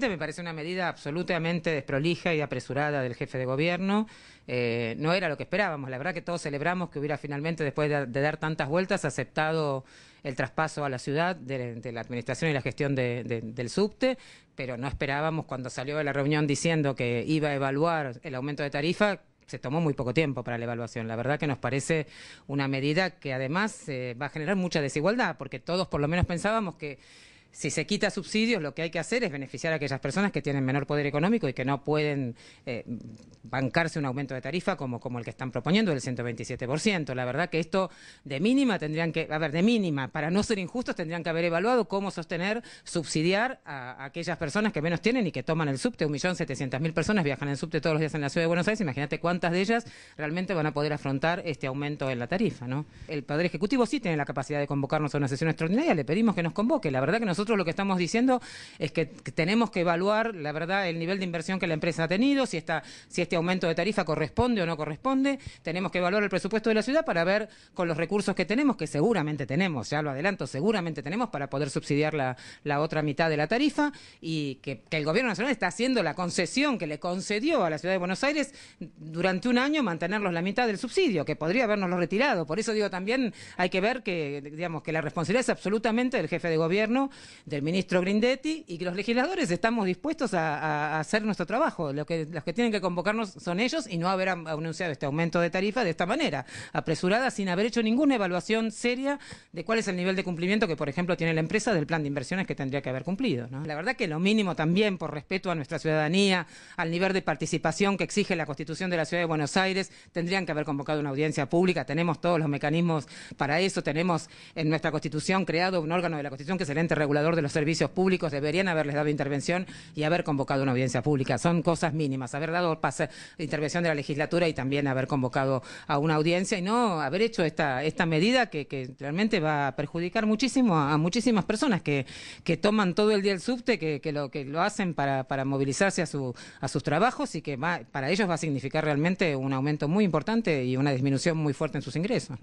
Me parece una medida absolutamente desprolija y apresurada del jefe de gobierno. Eh, no era lo que esperábamos. La verdad que todos celebramos que hubiera finalmente, después de, dar tantas vueltas, aceptado el traspaso a la ciudad de, la administración y la gestión del subte, pero no esperábamos cuando salió de la reunión diciendo que iba a evaluar el aumento de tarifa, se tomó muy poco tiempo para la evaluación. La verdad que nos parece una medida que además eh, va a generar mucha desigualdad, porque todos por lo menos pensábamos que si se quita subsidios, lo que hay que hacer es beneficiar a aquellas personas que tienen menor poder económico y que no pueden eh, bancarse un aumento de tarifa como, como el que están proponiendo del 127%. La verdad que esto de mínima tendrían que, a ver, de mínima, para no ser injustos tendrían que haber evaluado cómo sostener, subsidiar a, aquellas personas que menos tienen y que toman el subte. un millón 1.700.000 personas viajan en subte todos los días en la ciudad de Buenos Aires. Imagínate cuántas de ellas realmente van a poder afrontar este aumento en la tarifa, ¿no? El Poder Ejecutivo sí tiene la capacidad de convocarnos a una sesión extraordinaria. Le pedimos que nos convoque. La verdad que nosotros nosotros lo que estamos diciendo es que tenemos que evaluar, la verdad, el nivel de inversión que la empresa ha tenido, si, está si este aumento de tarifa corresponde o no corresponde. Tenemos que evaluar el presupuesto de la ciudad para ver con los recursos que tenemos, que seguramente tenemos, ya lo adelanto, seguramente tenemos para poder subsidiar la, otra mitad de la tarifa y que, el gobierno nacional está haciendo la concesión que le concedió a la ciudad de Buenos Aires durante un año mantenerlos la mitad del subsidio, que podría habernoslo retirado. Por eso digo también hay que ver que, digamos, que la responsabilidad es absolutamente del jefe de gobierno del ministro Grindetti y que los legisladores estamos dispuestos a, hacer nuestro trabajo. que, los que tienen que convocarnos son ellos y no haber anunciado este aumento de tarifa de esta manera, apresurada sin haber hecho ninguna evaluación seria de cuál es el nivel de cumplimiento que, por ejemplo, tiene la empresa del plan de inversiones que tendría que haber cumplido. La verdad que lo mínimo también, por respeto a nuestra ciudadanía, al nivel de participación que exige la Constitución de la Ciudad de Buenos Aires, tendrían que haber convocado una audiencia pública. Tenemos todos los mecanismos para eso. Tenemos en nuestra Constitución creado un órgano de la Constitución que es el ente regulador de los servicios públicos, deberían haberles dado intervención y haber convocado una audiencia pública. Son cosas mínimas, haber dado intervención de la legislatura y también haber convocado a una audiencia y no haber hecho esta, esta medida que, realmente va a perjudicar muchísimo a, muchísimas personas que, toman todo el día el subte, que, lo, que lo hacen para, para movilizarse a, su, a sus trabajos y que para ellos va a significar realmente un aumento muy importante y una disminución muy fuerte en sus ingresos.